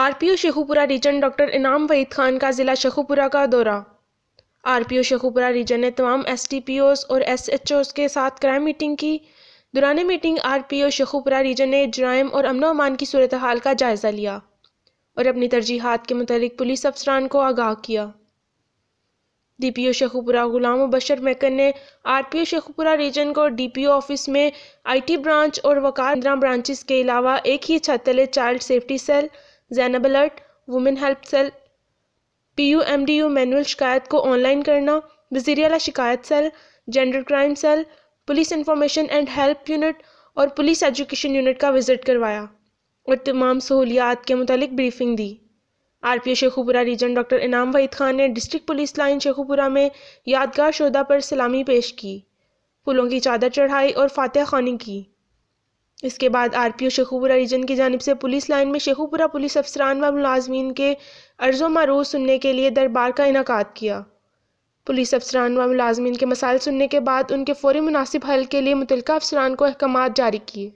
RPO Sheikhupura region doctor Inam Waheed Khan का ज़िला शेखुपुरा का दौरा आरपीओ शेखुपुरा रीजन ने तमाम एसडीपीओस और एसएचओस के साथ क्राइम मीटिंग की दौरान मीटिंग आरपीओ शेखुपुरा रीजन ने जराइम और अमन अमान की सूरत हाल का जायज़ा लिया और अपनी तरजीहत के मुतालिक पुलिस अफसरान को आगाह किया डीपीओ शेखुपुरा गुलाम बशर मैकन ने आरपीओ शेखुपुरा रीजन को डीपीओ ऑफिस में आईटी ब्रांच और वकार ब्रांचेस के अलावा एक ही छत तले child safety cell Zainab alert women help cell P U M D U manual शिकायत को ऑनलाइन करना वजीर अला शिकायत cell gender crime cell police information and help unit और पुलिस एजुकेशन यूनिट का विजिट करवाया और तमाम सहूलियात के मुतालिक ब्रीफिंग दी R P O Sheikhupura region doctor Inam Waheed Khan ने डिस्ट्रिक्ट पुलिस लाइन शेखुपुरा में यादगार शुदा पर सलामी पेश की फूलों की चादर चढ़ाई और फातह खानी की इसके बाद R P O Sheikhupura region की जानब से पुलिस लाइन में शेखुपुरा पुलिस अफसरान व मुलाजमीन के अर्ज़ो मरूज सुनने के लिए दरबार का इनका किया पुलिस अफसरान व मुलाजमीन के मसाइल सुनने के बाद उनके फ़ौरी मुनासिब हल के लिए मुतलका अफसरान को अहकाम जारी किए